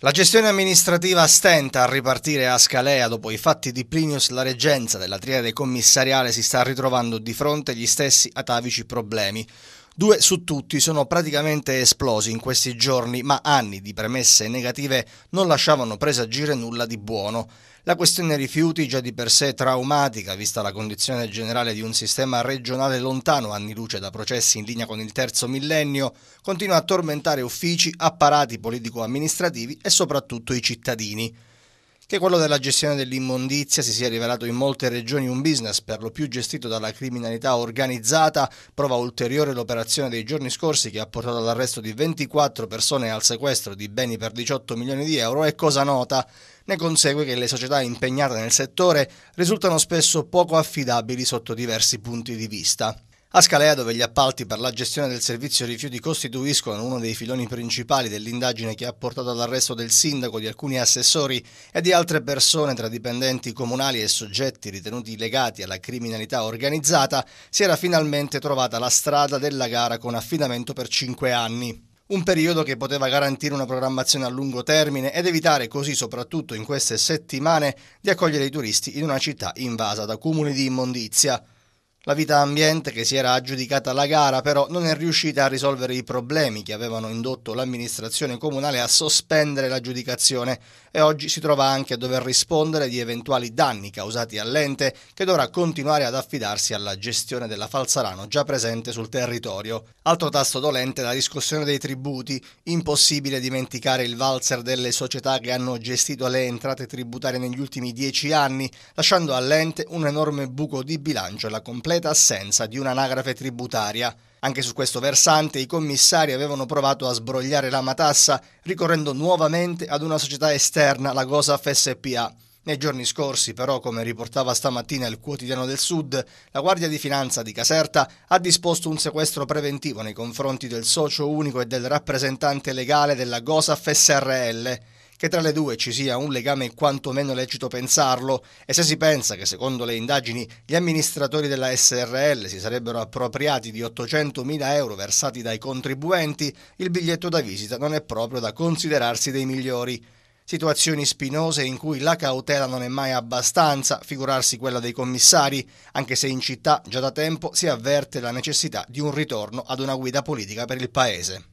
La gestione amministrativa stenta a ripartire a Scalea dopo i fatti di Plinius, la reggenza della triade commissariale si sta ritrovando di fronte agli stessi atavici problemi. Due su tutti sono praticamente esplosi in questi giorni, ma anni di premesse negative non lasciavano presagire nulla di buono. La questione rifiuti, già di per sé traumatica, vista la condizione generale di un sistema regionale lontano anni luce da processi in linea con il terzo millennio, continua a tormentare uffici, apparati politico-amministrativi e soprattutto i cittadini che quello della gestione dell'immondizia si sia rivelato in molte regioni un business per lo più gestito dalla criminalità organizzata, prova ulteriore l'operazione dei giorni scorsi che ha portato all'arresto di 24 persone e al sequestro di beni per 18 milioni di euro è cosa nota. Ne consegue che le società impegnate nel settore risultano spesso poco affidabili sotto diversi punti di vista. A Scalea, dove gli appalti per la gestione del servizio rifiuti costituiscono uno dei filoni principali dell'indagine che ha portato all'arresto del sindaco, di alcuni assessori e di altre persone tra dipendenti comunali e soggetti ritenuti legati alla criminalità organizzata, si era finalmente trovata la strada della gara con affidamento per cinque anni. Un periodo che poteva garantire una programmazione a lungo termine ed evitare così, soprattutto in queste settimane, di accogliere i turisti in una città invasa da comuni di immondizia. La vita ambiente che si era aggiudicata la gara però non è riuscita a risolvere i problemi che avevano indotto l'amministrazione comunale a sospendere l'aggiudicazione e oggi si trova anche a dover rispondere di eventuali danni causati all'ente che dovrà continuare ad affidarsi alla gestione della Falzarano già presente sul territorio. Altro tasto dolente è la discussione dei tributi, impossibile dimenticare il valzer delle società che hanno gestito le entrate tributarie negli ultimi dieci anni, lasciando all'ente un enorme buco di bilancio e la complessa completa assenza di un'anagrafe tributaria. Anche su questo versante i commissari avevano provato a sbrogliare la matassa ricorrendo nuovamente ad una società esterna, la Gosaf SPA. Nei giorni scorsi, però, come riportava stamattina il quotidiano del Sud, la Guardia di Finanza di Caserta ha disposto un sequestro preventivo nei confronti del socio unico e del rappresentante legale della Gosaf SRL che tra le due ci sia un legame quantomeno lecito pensarlo e se si pensa che secondo le indagini gli amministratori della SRL si sarebbero appropriati di 800.000 euro versati dai contribuenti, il biglietto da visita non è proprio da considerarsi dei migliori. Situazioni spinose in cui la cautela non è mai abbastanza, figurarsi quella dei commissari, anche se in città già da tempo si avverte la necessità di un ritorno ad una guida politica per il Paese.